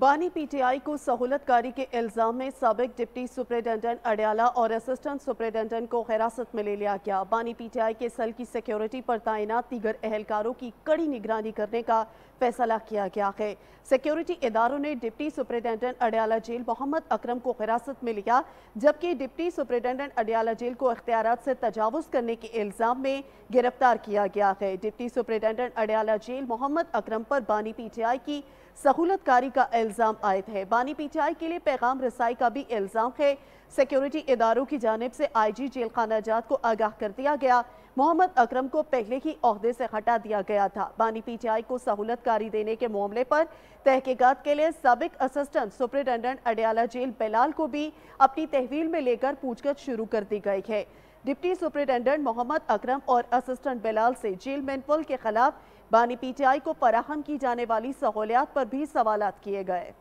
बानी पीटीआई को सहूलतकारी के इल्ज़ाम में सबक डिप्टी सुपरिटेंडेंट अडयाला और असिस्टेंट सुपरिटेंडेंट को हिरासत में ले लिया गया बानी पीटीआई के सेल की सिक्योरिटी पर तैनात दीगर एहलकारों की कड़ी निगरानी करने का फैसला किया गया है सिक्योरिटी इदारों ने deputy superintendent Adiala jail Mohammad Akram को हिरासत में लिया जबकि डिप्टी सुपरिटेंडेंट अडयाला जेल को अख्तियार से तजावज़ करने के इल्ज़ाम में गिरफ्तार किया गया है deputy superintendent Adiala jail Mohammad Akram पर बानी पी की सहूलतकारी का का इल्ज़ाम आयद है बानी पीटीआई के लिए पैगाम रसाई का भी इल्ज़ाम है सिक्योरिटी इदारों की जानब से आई जी जेल खाना जात को आगाह कर दिया गया मोहम्मद अक्रम को पहले ही अहदे से हटा दिया गया था बानी पीटीआई को सहूलत कारी देने के मामले पर तहकीकत के लिए सबक assistant superintendent Adiala jail Bilal को भी अपनी तहवील में लेकर पूछगछ शुरू कर दी गई है डिप्टी सुपरिटेंडेंट मोहम्मद अकरम और असिस्टेंट बिलाल से जेल मेनपुल के खिलाफ बानी पीटीआई को फराहम की जाने वाली सहूलियात पर भी सवाल किए गए